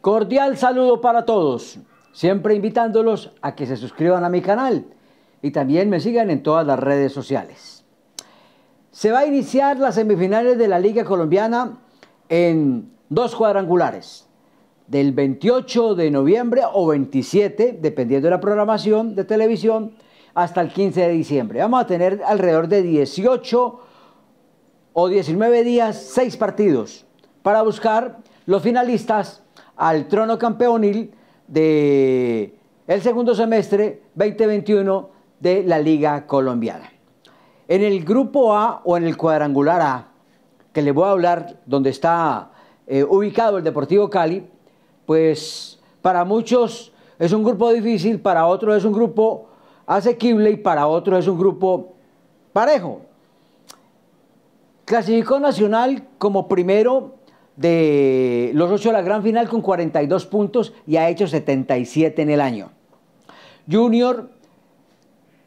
Cordial saludo para todos, siempre invitándolos a que se suscriban a mi canal y también me sigan en todas las redes sociales. Se va a iniciar las semifinales de la Liga Colombiana en dos cuadrangulares, del 28 de noviembre o 27, dependiendo de la programación de televisión, hasta el 15 de diciembre. Vamos a tener alrededor de 18 o 19 días, 6 partidos, para buscar los finalistas al trono campeonil de el segundo semestre 2021 de la Liga Colombiana. En el grupo A o en el cuadrangular A, que le voy a hablar, donde está eh, ubicado el Deportivo Cali, pues para muchos es un grupo difícil, para otros es un grupo asequible y para otros es un grupo parejo. Clasificó Nacional como primero de los 8 a la gran final con 42 puntos y ha hecho 77 en el año. Junior,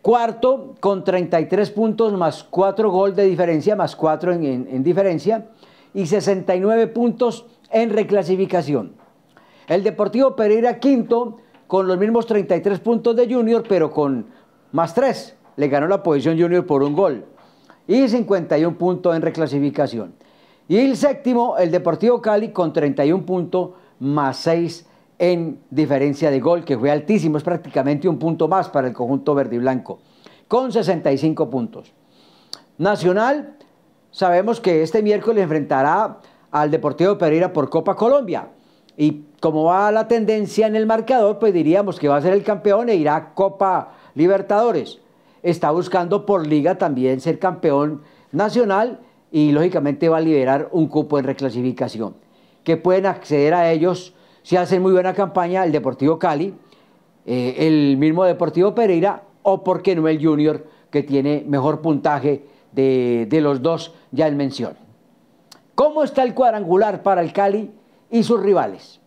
cuarto con 33 puntos más 4 gol de diferencia, más 4 en, diferencia y 69 puntos en reclasificación. El Deportivo Pereira quinto con los mismos 33 puntos de Junior, pero con más 3. Le ganó la posición Junior por un gol y 51 puntos en reclasificación. Y el séptimo, el Deportivo Cali con 31 puntos más 6 en diferencia de gol, que fue altísimo, es prácticamente un punto más para el conjunto verde y blanco, con 65 puntos. Nacional, sabemos que este miércoles enfrentará al Deportivo Pereira por Copa Colombia. Y como va la tendencia en el marcador, pues diríamos que va a ser el campeón e irá a Copa Libertadores. Está buscando por liga también ser campeón nacional y lógicamente va a liberar un cupo en reclasificación. Que pueden acceder a ellos si hacen muy buena campaña el Deportivo Cali, eh, el mismo Deportivo Pereira o, por qué no, el Junior, que tiene mejor puntaje de, de los dos ya en mención. ¿Cómo está el cuadrangular para el Cali y sus rivales?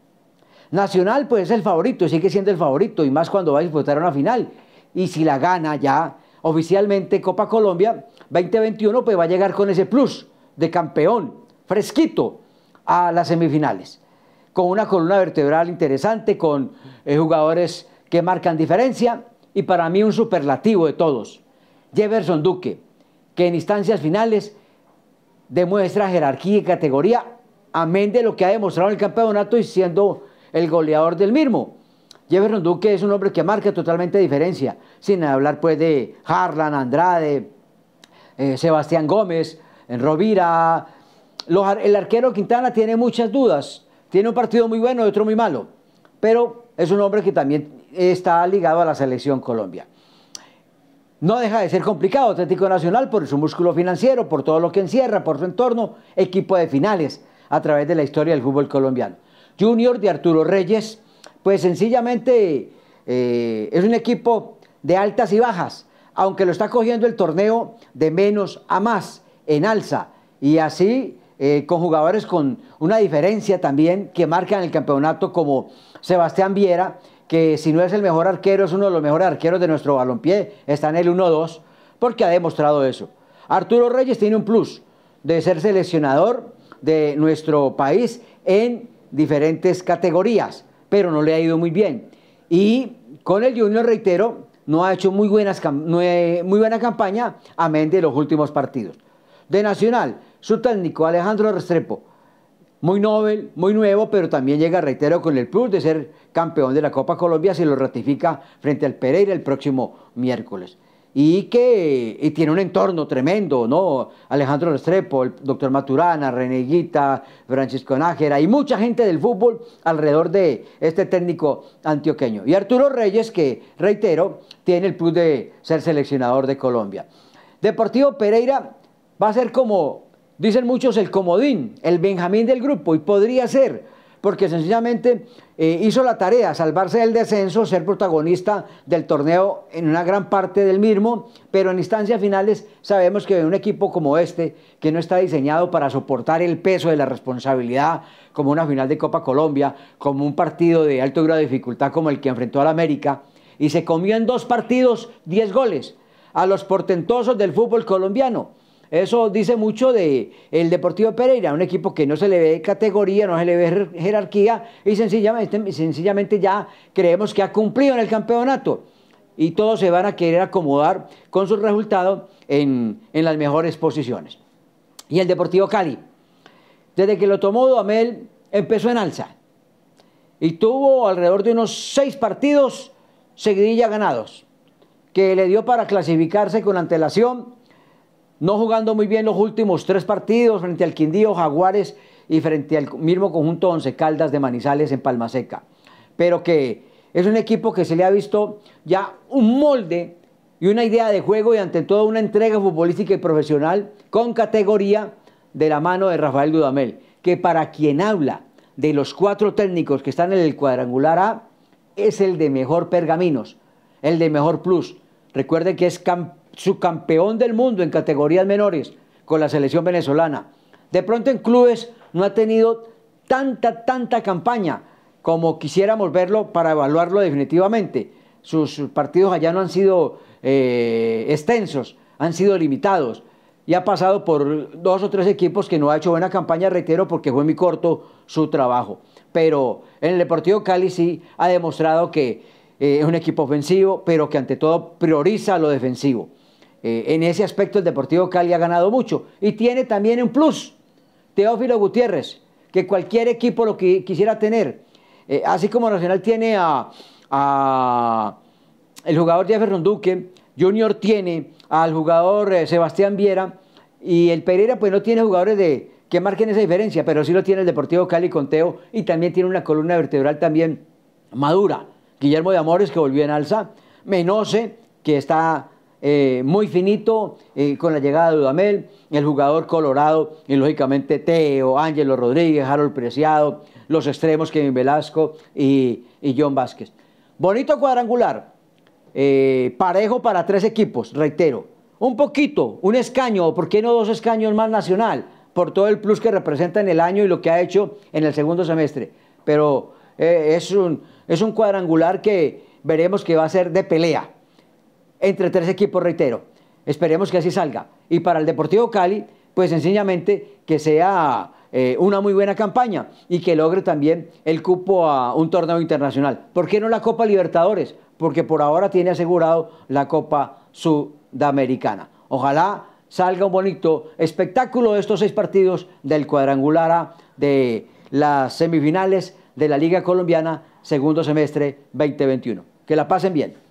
Nacional pues es el favorito, sigue siendo el favorito y más cuando va a disputar una final. Y si la gana ya oficialmente Copa Colombia 2021, pues va a llegar con ese plus de campeón fresquito a las semifinales, con una columna vertebral interesante, con eh, jugadores que marcan diferencia y para mí un superlativo de todos, Jefferson Duque, que en instancias finales demuestra jerarquía y categoría, amén de lo que ha demostrado en el campeonato y siendo el goleador del mismo. Jefferson Duque es un hombre que marca totalmente diferencia, sin hablar pues de Harlan, Andrade, eh, Sebastián Gómez, Rovira. el arquero Quintana tiene muchas dudas, tiene un partido muy bueno y otro muy malo, pero es un hombre que también está ligado a la selección Colombia. No deja de ser complicado Atlético Nacional por su músculo financiero, por todo lo que encierra, por su entorno, equipo de finales a través de la historia del fútbol colombiano. Junior de Arturo Reyes, pues sencillamente eh, es un equipo de altas y bajas, aunque lo está cogiendo el torneo de menos a más, en alza, y así eh, con jugadores con una diferencia también que marcan el campeonato como Sebastián Viera, que si no es el mejor arquero, es uno de los mejores arqueros de nuestro balompié, está en el 1-2, porque ha demostrado eso. Arturo Reyes tiene un plus de ser seleccionador de nuestro país en diferentes categorías pero no le ha ido muy bien. Y con el Junior, reitero, no ha hecho eh, muy, buena campaña, amén de los últimos partidos. De Nacional, su técnico Alejandro Restrepo, muy novel, muy nuevo, pero también llega, reitero, con el plus de ser campeón de la Copa Colombia, se lo ratifica frente al Pereira el próximo miércoles y que tiene un entorno tremendo, ¿no? Alejandro Restrepo, el doctor Maturana, Reneguita, Francisco Nájera y mucha gente del fútbol alrededor de este técnico antioqueño. Y Arturo Reyes, que reitero, tiene el plus de ser seleccionador de Colombia. Deportivo Pereira va a ser como, dicen muchos, el comodín, el Benjamín del grupo y podría ser porque sencillamente eh, hizo la tarea, salvarse del descenso, ser protagonista del torneo en una gran parte del mismo, pero en instancias finales sabemos que un equipo como este, que no está diseñado para soportar el peso de la responsabilidad, como una final de Copa Colombia, como un partido de alto grado de dificultad como el que enfrentó al América, y se comió en dos partidos 10 goles a los portentosos del fútbol colombiano eso dice mucho de el Deportivo Pereira, un equipo que no se le ve categoría, no se le ve jerarquía y sencillamente, ya creemos que ha cumplido en el campeonato y todos se van a querer acomodar con sus resultados en, en las mejores posiciones. Y el Deportivo Cali, desde que lo tomó Duamel, empezó en alza y tuvo alrededor de unos seis partidos seguidilla ganados, que le dio para clasificarse con antelación no jugando muy bien los últimos tres partidos frente al Quindío, Jaguares y frente al mismo conjunto Once Caldas de Manizales en Palma Seca. Pero que es un equipo que se le ha visto ya un molde y una idea de juego y ante todo una entrega futbolística y profesional con categoría de la mano de Rafael Dudamel, que para quien habla de los cuatro técnicos que están en el cuadrangular A, es el de mejor pergaminos, el de mejor plus. Recuerde que es campeón su campeón del mundo en categorías menores con la selección venezolana. De pronto en clubes no ha tenido tanta, tanta campaña como quisiéramos verlo para evaluarlo definitivamente. Sus, partidos allá no han sido eh, extensos, han sido limitados y ha pasado por dos o tres equipos que no ha hecho buena campaña, reitero, porque fue muy corto su trabajo. Pero en el Deportivo Cali sí ha demostrado que eh, es un equipo ofensivo, pero que ante todo prioriza lo defensivo. Eh, en ese aspecto el Deportivo Cali ha ganado mucho. Y tiene también un plus, Teófilo Gutiérrez, que cualquier equipo lo que quisiera tener. Eh, así como Nacional tiene al el jugador Jefferson Duque, Junior tiene al jugador eh, Sebastián Viera y el Pereira pues no tiene jugadores de que marquen esa diferencia, pero sí lo tiene el Deportivo Cali con Teo y también tiene una columna vertebral también madura. Guillermo de Amores que volvió en alza, Menose que está eh, muy finito eh, con la llegada de Udamel, el jugador colorado y lógicamente Teo, Ángelo Rodríguez, Harold Preciado, los extremos Kevin Velasco y, John Vázquez. Bonito cuadrangular, eh, parejo para tres equipos, reitero. Un poquito, un escaño, o por qué no dos escaños más nacional, por todo el plus que representa en el año y lo que ha hecho en el segundo semestre. Pero es un cuadrangular que veremos que va a ser de pelea entre tres equipos, reitero. Esperemos que así salga. Y para el Deportivo Cali, pues sencillamente que sea eh, una muy buena campaña y que logre también el cupo a un torneo internacional. ¿Por qué no la Copa Libertadores? Porque por ahora tiene asegurado la Copa Sudamericana. Ojalá salga un bonito espectáculo de estos seis partidos del cuadrangular A de las semifinales de la Liga Colombiana, segundo semestre 2021. Que la pasen bien.